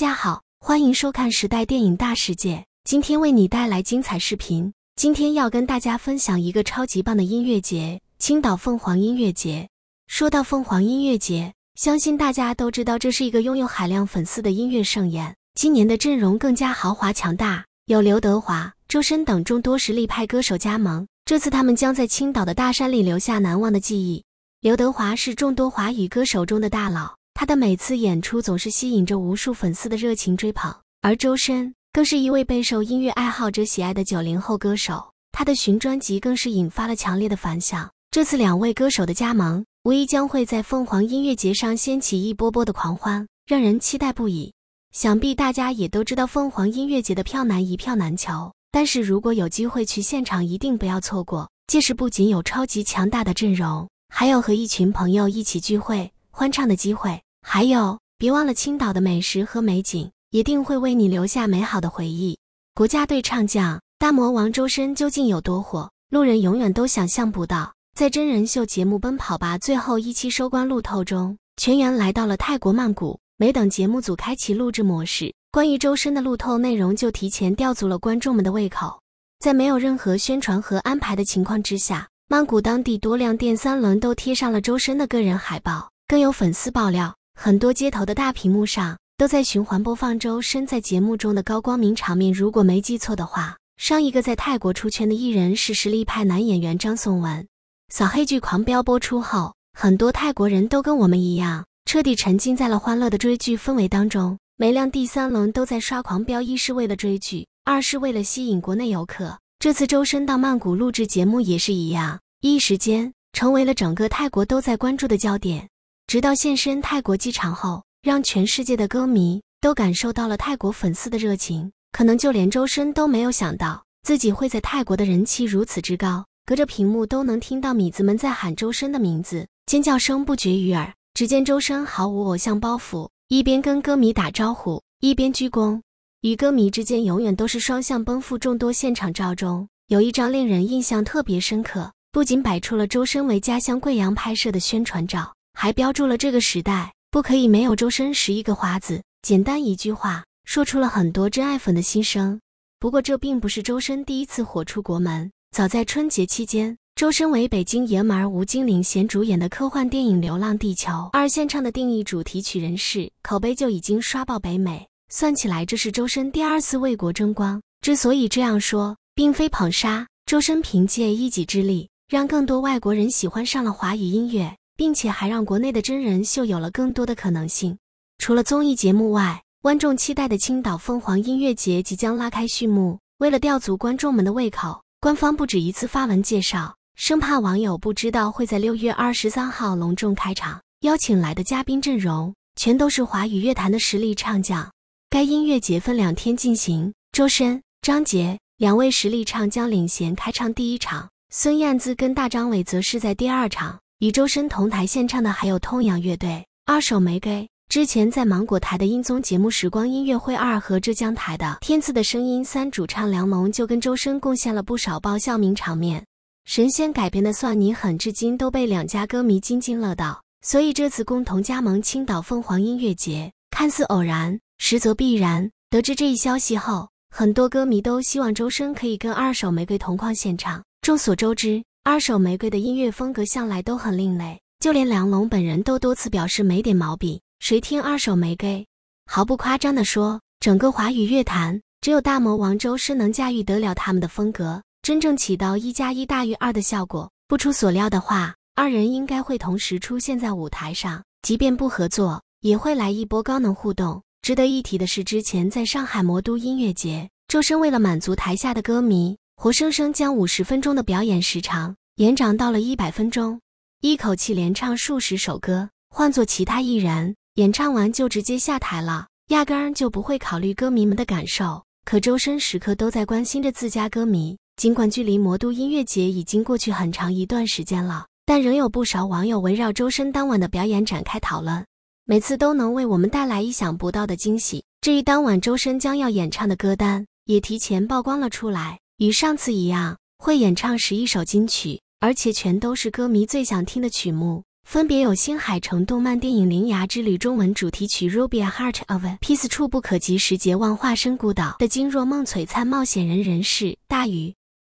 大家好，欢迎收看《时代电影大世界》，今天为你带来精彩视频。今天要跟大家分享一个超级棒的音乐节——青岛凤凰音乐节。说到凤凰音乐节，相信大家都知道，这是一个拥有海量粉丝的音乐盛宴。今年的阵容更加豪华强大，有刘德华、周深等众多实力派歌手加盟。这次他们将在青岛的大山里留下难忘的记忆。刘德华是众多华语歌手中的大佬。他的每次演出总是吸引着无数粉丝的热情追捧，而周深更是一位备受音乐爱好者喜爱的九零后歌手，他的寻专辑更是引发了强烈的反响。这次两位歌手的加盟，无疑将会在凤凰音乐节上掀起一波波的狂欢，让人期待不已。想必大家也都知道，凤凰音乐节的票难一票难求，但是如果有机会去现场，一定不要错过。届时不仅有超级强大的阵容，还有和一群朋友一起聚会欢唱的机会。还有，别忘了青岛的美食和美景，一定会为你留下美好的回忆。国家队唱将大魔王周深究竟有多火？路人永远都想象不到。在真人秀节目《奔跑吧》最后一期收官路透中，全员来到了泰国曼谷。没等节目组开启录制模式，关于周深的路透内容就提前吊足了观众们的胃口。在没有任何宣传和安排的情况之下，曼谷当地多辆电三轮都贴上了周深的个人海报，更有粉丝爆料。很多街头的大屏幕上都在循环播放周深在节目中的高光明场面。如果没记错的话，上一个在泰国出圈的艺人是实力派男演员张颂文。扫黑剧《狂飙》播出后，很多泰国人都跟我们一样，彻底沉浸在了欢乐的追剧氛围当中。每辆第三轮都在刷《狂飙》，一是为了追剧，二是为了吸引国内游客。这次周深到曼谷录制节目也是一样，一时间成为了整个泰国都在关注的焦点。直到现身泰国机场后，让全世界的歌迷都感受到了泰国粉丝的热情。可能就连周深都没有想到，自己会在泰国的人气如此之高，隔着屏幕都能听到米子们在喊周深的名字，尖叫声不绝于耳。只见周深毫无偶像包袱，一边跟歌迷打招呼，一边鞠躬。与歌迷之间永远都是双向奔赴。众多现场照中，有一张令人印象特别深刻，不仅摆出了周深为家乡贵阳拍摄的宣传照。还标注了这个时代不可以没有周深，十一个华子，简单一句话说出了很多真爱粉的心声。不过这并不是周深第一次火出国门，早在春节期间，周深为北京爷们儿吴京领衔主演的科幻电影《流浪地球》二献唱的定义主题曲《人世》，口碑就已经刷爆北美。算起来，这是周深第二次为国争光。之所以这样说，并非捧杀，周深凭借一己之力，让更多外国人喜欢上了华语音乐。并且还让国内的真人秀有了更多的可能性。除了综艺节目外，观众期待的青岛凤凰音乐节即将拉开序幕。为了吊足观众们的胃口，官方不止一次发文介绍，生怕网友不知道会在六月二十三号隆重开场。邀请来的嘉宾阵容全都是华语乐坛的实力唱将。该音乐节分两天进行，周深、张杰两位实力唱将领衔开唱第一场，孙燕姿跟大张伟则是在第二场。与周深同台献唱的还有痛仰乐队，《二手玫瑰》之前在芒果台的音综节目《时光音乐会二》和浙江台的《天赐的声音三》，主唱梁蒙就跟周深贡献了不少爆笑名场面，《神仙改编的算你狠》至今都被两家歌迷津津乐道。所以这次共同加盟青岛凤凰音乐节，看似偶然，实则必然。得知这一消息后，很多歌迷都希望周深可以跟《二手玫瑰》同框献唱。众所周知。二手玫瑰的音乐风格向来都很另类，就连梁龙本人都多次表示没点毛病。谁听二手玫瑰？毫不夸张地说，整个华语乐坛只有大魔王周深能驾驭得了他们的风格，真正起到一加一大于二的效果。不出所料的话，二人应该会同时出现在舞台上，即便不合作，也会来一波高能互动。值得一提的是，之前在上海魔都音乐节，周深为了满足台下的歌迷，活生生将五十分钟的表演时长。演唱到了一百分钟，一口气连唱数十首歌。换做其他艺人，演唱完就直接下台了，压根儿就不会考虑歌迷们的感受。可周深时刻都在关心着自家歌迷。尽管距离魔都音乐节已经过去很长一段时间了，但仍有不少网友围绕周深当晚的表演展开讨论。每次都能为我们带来意想不到的惊喜。至于当晚周深将要演唱的歌单，也提前曝光了出来，与上次一样，会演唱十一首金曲。而且全都是歌迷最想听的曲目，分别有《新海诚动漫电影《铃芽之旅》中文主题曲《r u b y Heart of Peace》，触不可及时节望化身孤岛的惊若梦璀璨冒险人人士》、《大鱼》。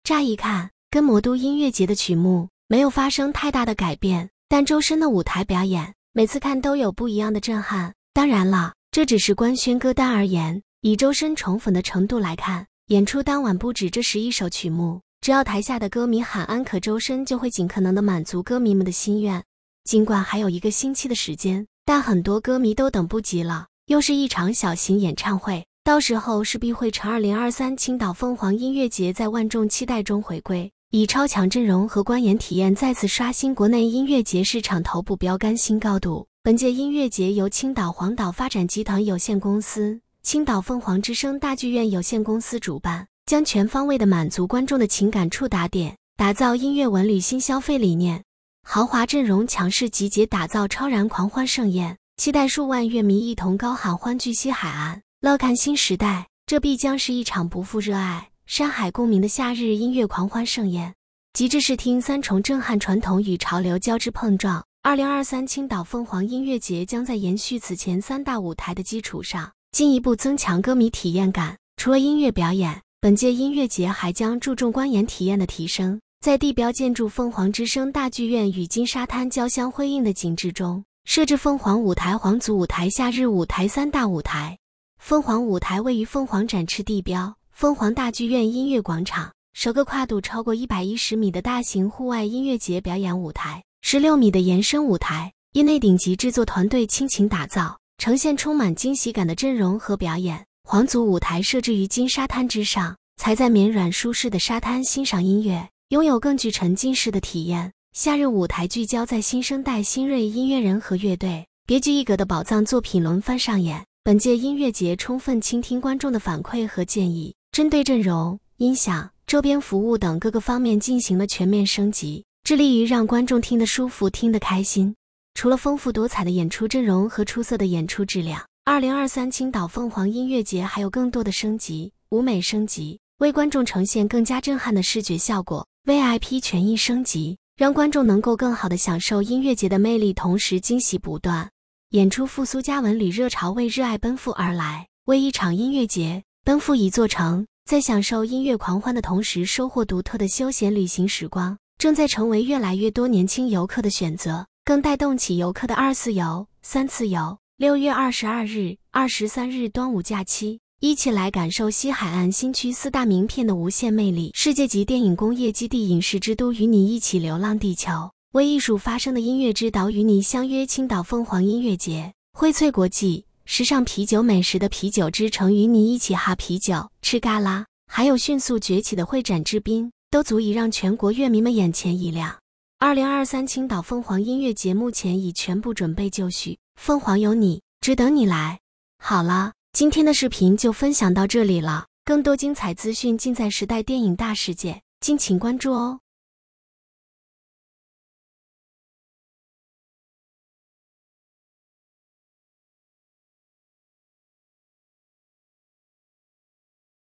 乍一看，跟魔都音乐节的曲目没有发生太大的改变，但周深的舞台表演每次看都有不一样的震撼。当然了，这只是官宣歌单而言，以周深宠粉的程度来看，演出当晚不止这十一首曲目。只要台下的歌迷喊“安可”，周深就会尽可能的满足歌迷们的心愿。尽管还有一个星期的时间，但很多歌迷都等不及了。又是一场小型演唱会，到时候势必会成2023青岛凤凰音乐节在万众期待中回归，以超强阵容和观演体验再次刷新国内音乐节市场头部标杆新高度。本届音乐节由青岛黄岛发展集团有限公司、青岛凤凰之声大剧院有限公司主办。将全方位的满足观众的情感触打点，打造音乐文旅新消费理念。豪华阵容强势集结，打造超燃狂欢盛宴。期待数万乐迷一同高喊欢聚西海岸，乐看新时代。这必将是一场不负热爱、山海共鸣的夏日音乐狂欢盛宴。极致视听三重震撼，传统与潮流交织碰撞。二零二三青岛凤凰音乐节将在延续此前三大舞台的基础上，进一步增强歌迷体验感。除了音乐表演，本届音乐节还将注重观演体验的提升，在地标建筑凤凰之声大剧院与金沙滩交相辉映的景致中，设置凤凰舞台、皇族舞台、夏日舞台三大舞台。凤凰舞台位于凤凰展翅地标凤凰大剧院音乐广场，首个跨度超过一百一十米的大型户外音乐节表演舞台，十六米的延伸舞台，业内顶级制作团队倾情打造，呈现充满惊喜感的阵容和表演。皇族舞台设置于金沙滩之上，才在绵软舒适的沙滩欣赏音乐，拥有更具沉浸式的体验。夏日舞台聚焦在新生代新锐音乐人和乐队，别具一格的宝藏作品轮番上演。本届音乐节充分倾听观众的反馈和建议，针对阵容、音响、周边服务等各个方面进行了全面升级，致力于让观众听得舒服、听得开心。除了丰富多彩的演出阵容和出色的演出质量。二零二三青岛凤凰音乐节还有更多的升级，舞美升级为观众呈现更加震撼的视觉效果；VIP 权益升级，让观众能够更好的享受音乐节的魅力。同时，惊喜不断，演出复苏加文旅热潮为热爱奔赴而来，为一场音乐节奔赴一座城，在享受音乐狂欢的同时，收获独特的休闲旅行时光，正在成为越来越多年轻游客的选择，更带动起游客的二次游、三次游。六月二十二日、二十三日端午假期，一起来感受西海岸新区四大名片的无限魅力。世界级电影工业基地、影视之都，与你一起流浪地球；为艺术发声的音乐之岛，与你相约青岛凤凰音乐节。荟萃国际、时尚啤酒美食的啤酒之城，与你一起哈啤酒、吃嘎啦。还有迅速崛起的会展之滨，都足以让全国乐迷们眼前一亮。二零二三青岛凤凰音乐节目前已全部准备就绪。凤凰有你，只等你来。好了，今天的视频就分享到这里了。更多精彩资讯尽在《时代电影大世界》，敬请关注哦。